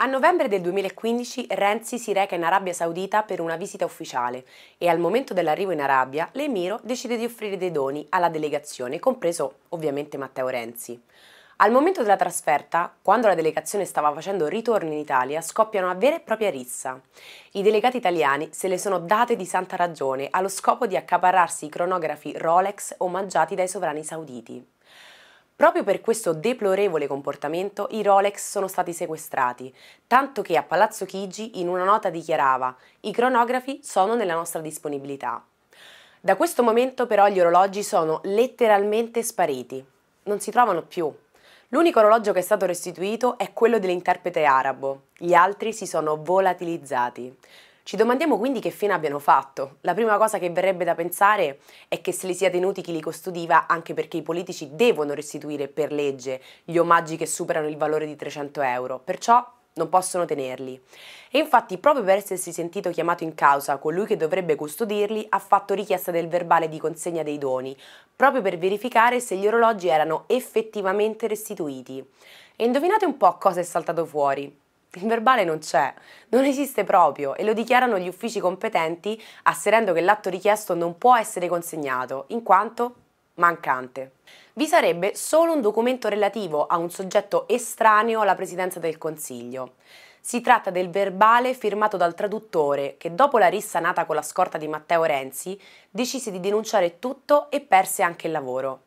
A novembre del 2015 Renzi si reca in Arabia Saudita per una visita ufficiale e al momento dell'arrivo in Arabia l'Emiro decide di offrire dei doni alla delegazione, compreso ovviamente Matteo Renzi. Al momento della trasferta, quando la delegazione stava facendo ritorno in Italia, scoppia una vera e propria rissa. I delegati italiani se le sono date di santa ragione allo scopo di accaparrarsi i cronografi Rolex omaggiati dai sovrani sauditi. Proprio per questo deplorevole comportamento i Rolex sono stati sequestrati, tanto che a Palazzo Chigi in una nota dichiarava i cronografi sono nella nostra disponibilità. Da questo momento però gli orologi sono letteralmente spariti, non si trovano più. L'unico orologio che è stato restituito è quello dell'interprete arabo, gli altri si sono volatilizzati. Ci domandiamo quindi che fine abbiano fatto. La prima cosa che verrebbe da pensare è che se li sia tenuti chi li custodiva anche perché i politici devono restituire per legge gli omaggi che superano il valore di 300 euro, perciò non possono tenerli. E infatti proprio per essersi sentito chiamato in causa colui che dovrebbe custodirli ha fatto richiesta del verbale di consegna dei doni, proprio per verificare se gli orologi erano effettivamente restituiti. E indovinate un po' cosa è saltato fuori. Il verbale non c'è, non esiste proprio e lo dichiarano gli uffici competenti asserendo che l'atto richiesto non può essere consegnato, in quanto mancante. Vi sarebbe solo un documento relativo a un soggetto estraneo alla Presidenza del Consiglio. Si tratta del verbale firmato dal traduttore che dopo la rissa nata con la scorta di Matteo Renzi decise di denunciare tutto e perse anche il lavoro.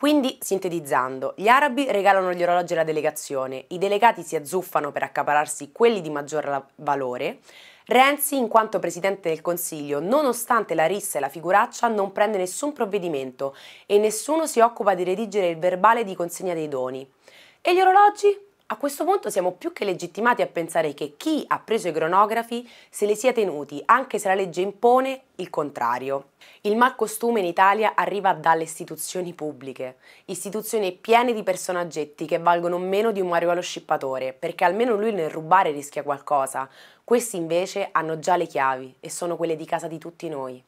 Quindi, sintetizzando, gli arabi regalano gli orologi alla delegazione, i delegati si azzuffano per accapararsi quelli di maggior valore, Renzi, in quanto Presidente del Consiglio, nonostante la rissa e la figuraccia, non prende nessun provvedimento e nessuno si occupa di redigere il verbale di consegna dei doni. E gli orologi? A questo punto siamo più che legittimati a pensare che chi ha preso i cronografi se li sia tenuti, anche se la legge impone il contrario. Il malcostume in Italia arriva dalle istituzioni pubbliche, istituzioni piene di personaggetti che valgono meno di un Mario scippatore, perché almeno lui nel rubare rischia qualcosa. Questi invece hanno già le chiavi e sono quelle di casa di tutti noi.